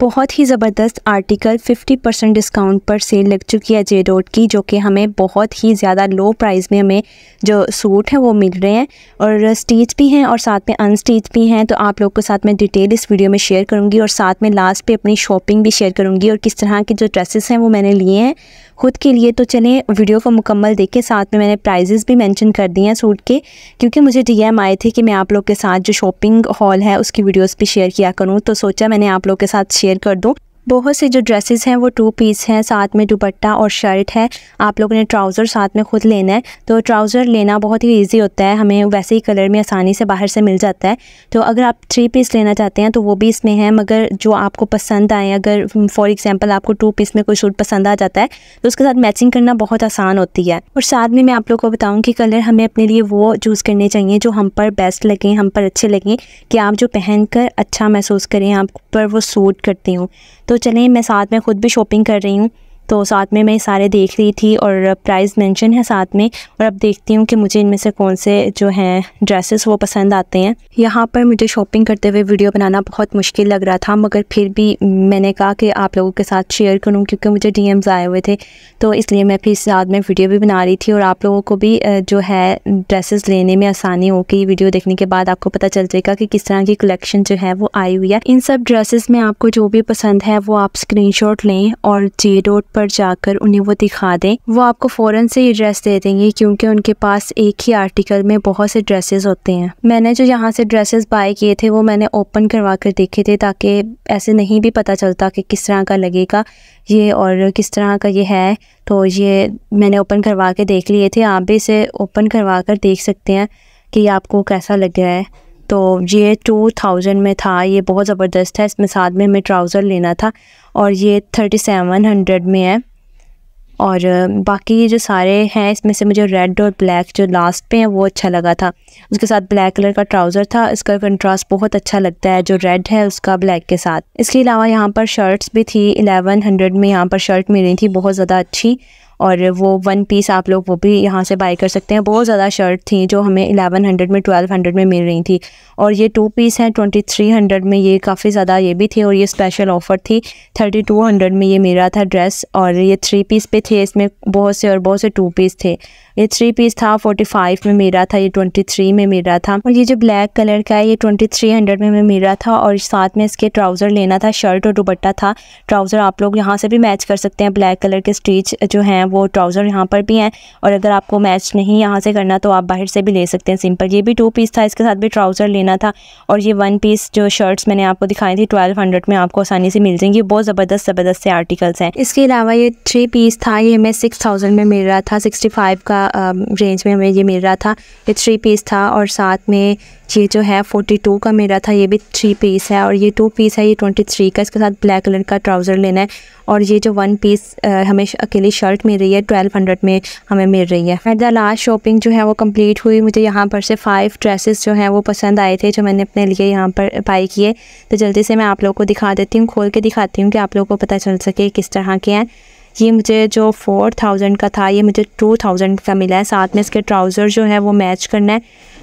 बहुत ही ज़बरदस्त आर्टिकल 50 परसेंट डिस्काउंट पर सेल लग चुकी है जे डॉट की जो कि हमें बहुत ही ज़्यादा लो प्राइस में हमें जो सूट हैं वो मिल रहे हैं और स्टिच भी हैं और साथ में अनस्टिच भी हैं तो आप लोग के साथ मैं डिटेल इस वीडियो में शेयर करूँगी और साथ में लास्ट पे अपनी शॉपिंग भी शेयर करूँगी और किस तरह के जो ड्रेसेस हैं वो मैंने लिए हैं खुद के लिए तो चलें वीडियो को मुकम्मल देखें साथ में मैंने प्राइजेज़ भी मैंशन कर दिए हैं सूट के क्योंकि मुझे डी एम आए थे कि मैं आप लोग के साथ जो शॉपिंग हॉल है उसकी वीडियोज़ भी शेयर किया करूँ तो सोचा मैंने आप लोग के साथ शेयर शेयर कर दो बहुत से जो ड्रेसेस हैं वो टू पीस हैं साथ में दुपट्टा और शर्ट है आप लोगों ने ट्राउज़र साथ में खुद लेना है तो ट्राउज़र लेना बहुत ही ईजी होता है हमें वैसे ही कलर में आसानी से बाहर से मिल जाता है तो अगर आप थ्री पीस लेना चाहते हैं तो वो भी इसमें है मगर जो आपको पसंद आए अगर फॉर एग्ज़ाम्पल आपको टू पीस में कोई सूट पसंद आ जाता है तो उसके साथ मैचिंग करना बहुत आसान होती है और साथ में मैं आप लोग को बताऊँ कि कलर हमें अपने लिए वो चूज़ करने चाहिए जो हम पर बेस्ट लगें हम पर अच्छे लगें कि आप जो पहन कर अच्छा महसूस करें आप पर वो सूट करती हूँ तो तो चलें मैं साथ में ख़ुद भी शॉपिंग कर रही हूँ तो साथ में मैं सारे देख रही थी और प्राइस मेंशन है साथ में और अब देखती हूँ कि मुझे इनमें से कौन से जो हैं ड्रेसेस वो पसंद आते हैं यहाँ पर मुझे शॉपिंग करते हुए वीडियो बनाना बहुत मुश्किल लग रहा था मगर फिर भी मैंने कहा कि आप लोगों के साथ शेयर करूँ क्योंकि मुझे डी आए हुए थे तो इसलिए मैं फिर साथ में वीडियो भी बना रही थी और आप लोगों को भी जो है ड्रेसेस लेने में आसानी होगी वीडियो देखने के बाद आपको पता चल जाएगा कि किस तरह की कलेक्शन जो है वो आई हुई है इन सब ड्रेसेस में आपको जो भी पसंद है वो आप स्क्रीनशॉट लें और जे डॉट पर जाकर उन्हें वो दिखा दें वो आपको फ़ौरन से ये ड्रेस दे देंगे क्योंकि उनके पास एक ही आर्टिकल में बहुत से ड्रेसेस होते हैं मैंने जो यहाँ से ड्रेसेस बाय किए थे वो मैंने ओपन करवा कर देखे थे ताकि ऐसे नहीं भी पता चलता कि किस तरह का लगेगा ये और किस तरह का ये है तो ये मैंने ओपन करवा के देख लिए थे आप भी इसे ओपन करवा कर देख सकते हैं कि आपको कैसा लग रहा है तो ये टू थाउजेंड में था ये बहुत ज़बरदस्त है इसमें साथ में हमें ट्राउज़र लेना था और ये थर्टी सेवन हंड्रेड में है और बाकी ये जो सारे हैं इसमें से मुझे रेड और ब्लैक जो लास्ट पे हैं वो अच्छा लगा था उसके साथ ब्लैक कलर का ट्राउज़र था इसका कंट्रास्ट बहुत अच्छा लगता है जो रेड है उसका ब्लैक के साथ इसके अलावा यहाँ पर शर्ट्स भी थी एलेवन हंड्रेड में यहाँ पर शर्ट मिली थी बहुत ज़्यादा अच्छी और वो वन पीस आप लोग वो भी यहाँ से बाई कर सकते हैं बहुत ज़्यादा शर्ट थी जो हमें एलेवन हंड्रेड में ट्वेल्व हंड्रेड में मिल रही थी और ये टू पीस हैं ट्वेंटी थ्री हंड्रेड में ये काफ़ी ज़्यादा ये भी थे और ये स्पेशल ऑफ़र थी थर्टी टू हंड्रेड में ये मेरा था ड्रेस और ये थ्री पीस पे थे इसमें बहुत से और बहुत से टू पीस थे ये थ्री पीस था फोर्टी फाइव में मेरा था ये ट्वेंटी थ्री में मेरा था और ये जो ब्लैक कलर का है ये ट्वेंटी थ्री हंड्रेड में मेरा था और साथ में इसके ट्राउज़र लेना था शर्ट और दुपट्टा था ट्राउज़र आप लोग यहाँ से भी मैच कर सकते हैं ब्लैक कलर के स्टीच जो हैं वो ट्राउज़र यहाँ पर भी हैं और अगर आपको मैच नहीं यहाँ से करना तो आप बाहर से भी ले सकते हैं सिंपल ये भी टू पीस था इसके साथ भी ट्राउज़र लेना था और ये वन पीस जो शर्ट्स मैंने आपको दिखाई थी ट्वेल्व हंड्रेड में आपको आसानी से मिल जाएंगी बहुत ज़बरदस्त ज़बरदस्त से आर्टिकल्स हैं इसके अलावा ये थ्री पीस था ये हमें सिक्स थाउजेंड में मिल रहा था सिक्सटी फाइव का रेंज में हमें ये मिल रहा था ये थ्री पीस था और साथ में ये जो है फोर्टी टू का मेरा था ये भी थ्री पीस है और ये टू पीस है ये ट्वेंटी थ्री का इसके साथ ब्लैक कलर का ट्राउज़र लेना है और ये जो वन पीस हमें अकेली शर्ट मिल मिल रही है ट्वेल्व हंड्रेड में हमें मिल रही है एट द लास्ट शॉपिंग जो है वो कम्प्लीट हुई मुझे यहाँ पर से फाइव ड्रेसेस जो हैं वो पसंद आए थे जो मैंने अपने लिए यहाँ पर बाई किए तो जल्दी से मैं आप लोगों को दिखा देती हूँ खोल के दिखाती हूँ कि आप लोगों को पता चल सके किस तरह के हैं ये मुझे जो फोर थाउजेंड का था ये मुझे टू थाउजेंड का मिला है साथ में इसके ट्राउज़र जो है वो मैच करना है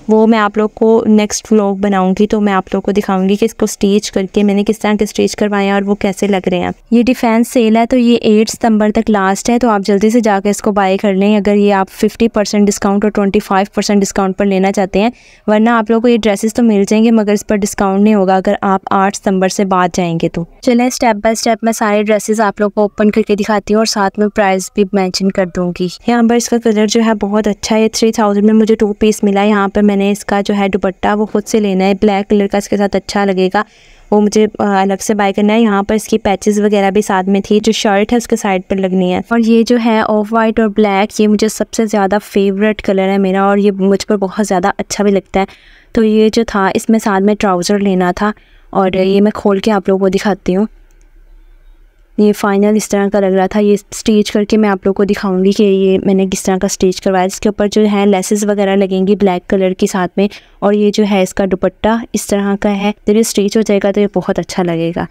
वो मैं आप लोग को नेक्स्ट व्लॉग बनाऊंगी तो मैं आप लोग को दिखाऊंगी कि इसको स्टेज करके मैंने किस तरह के स्टेज करवाए हैं और वो कैसे लग रहे हैं ये डिफेंस सेल है तो ये एट सितंबर तक लास्ट है तो आप जल्दी से जाकर इसको बाय कर लें अगर ये आप फिफ्टी परसेंट डिस्काउंट और ट्वेंटी फाइव परसेंट डिस्काउंट पर लेना चाहते हैं वरना आप लोग को ये ड्रेसेस तो मिल जाएंगे मगर इस पर डिस्काउंट नहीं होगा अगर आप आठ सितंबर से बाद जाएंगे तो चले स्टेप बाय स्टेप मैं सारे ड्रेसेस आप लोग को ओपन करके दिखाती हूँ और साथ में प्राइस भी मैंशन कर दूंगी यहाँ पर इसका कलर जो है बहुत अच्छा है थ्री थाउजेंड में मुझे टू पीस मिला है यहाँ पर मैं मैंने इसका जो है दुपट्टा वो खुद से लेना है ब्लैक कलर का इसके साथ अच्छा लगेगा वो मुझे अलग से बाय करना है यहाँ पर इसकी पैचेस वगैरह भी साथ में थी जो शर्ट है उसके साइड पर लगनी है और ये जो है ऑफ वाइट और ब्लैक ये मुझे सबसे ज़्यादा फेवरेट कलर है मेरा और ये मुझ पर बहुत ज़्यादा अच्छा भी लगता है तो ये जो था इसमें साथ में ट्राउज़र लेना था और ये मैं खोल के आप लोगों को दिखाती हूँ ये फाइनल इस तरह का लग रहा था ये स्टेज करके मैं आप लोग को दिखाऊंगी कि ये मैंने किस तरह का स्टेज करवाया इसके ऊपर जो है लेसेस वगैरह लगेंगी ब्लैक कलर के साथ में और ये जो है इसका दुपट्टा इस तरह का है जब ये स्टेज हो जाएगा तो ये बहुत अच्छा लगेगा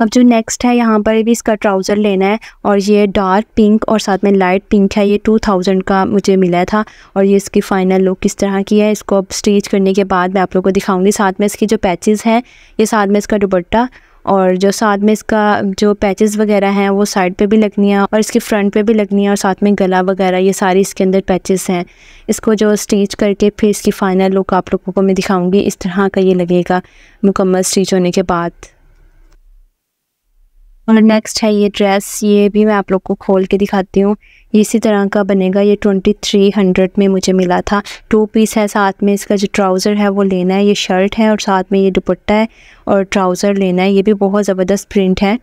अब जो नेक्स्ट है यहाँ पर भी इसका ट्राउज़र लेना है और ये डार्क पिंक और साथ में लाइट पिंक है ये टू थाउजेंड का मुझे मिला था और ये इसकी फ़ाइनल लुक किस तरह की है इसको अब स्टिच करने के बाद मैं आप लोग को दिखाऊंगी साथ में इसकी जो पैचेस हैं ये साथ में इसका दुपट्टा और जो साथ में इसका जो पैचेस वगैरह हैं वो साइड पे भी लगनी है और इसके फ्रंट पे भी लगनी है और साथ में गला वगैरह ये सारी इसके अंदर पैचेस हैं इसको जो स्टिच करके फिर इसकी फ़ाइनल लुक आप लोगों को मैं दिखाऊंगी इस तरह का ये लगेगा मुकम्मल स्टिच होने के बाद और नेक्स्ट है ये ड्रेस ये भी मैं आप लोग को खोल के दिखाती हूँ इसी तरह का बनेगा ये ट्वेंटी थ्री हंड्रेड में मुझे मिला था टू पीस है साथ में इसका जो ट्राउज़र है वो लेना है ये शर्ट है और साथ में ये दुपट्टा है और ट्राउज़र लेना है ये भी बहुत ज़बरदस्त प्रिंट है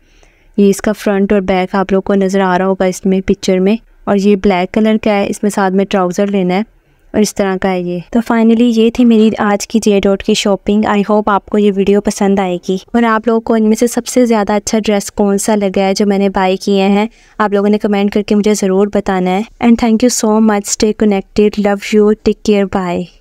ये इसका फ्रंट और बैक आप लोग को नज़र आ रहा होगा इसमें पिक्चर में और ये ब्लैक कलर का है इसमें साथ में ट्राउज़र लेना है और इस तरह का है ये तो फाइनली ये थी मेरी आज की जे डॉट की शॉपिंग आई होप आपको ये वीडियो पसंद आएगी और आप लोगों को इनमें से सबसे ज़्यादा अच्छा ड्रेस कौन सा लगा है जो मैंने बाय किए हैं आप लोगों ने कमेंट करके मुझे ज़रूर बताना है and thank you so much stay connected love you take care bye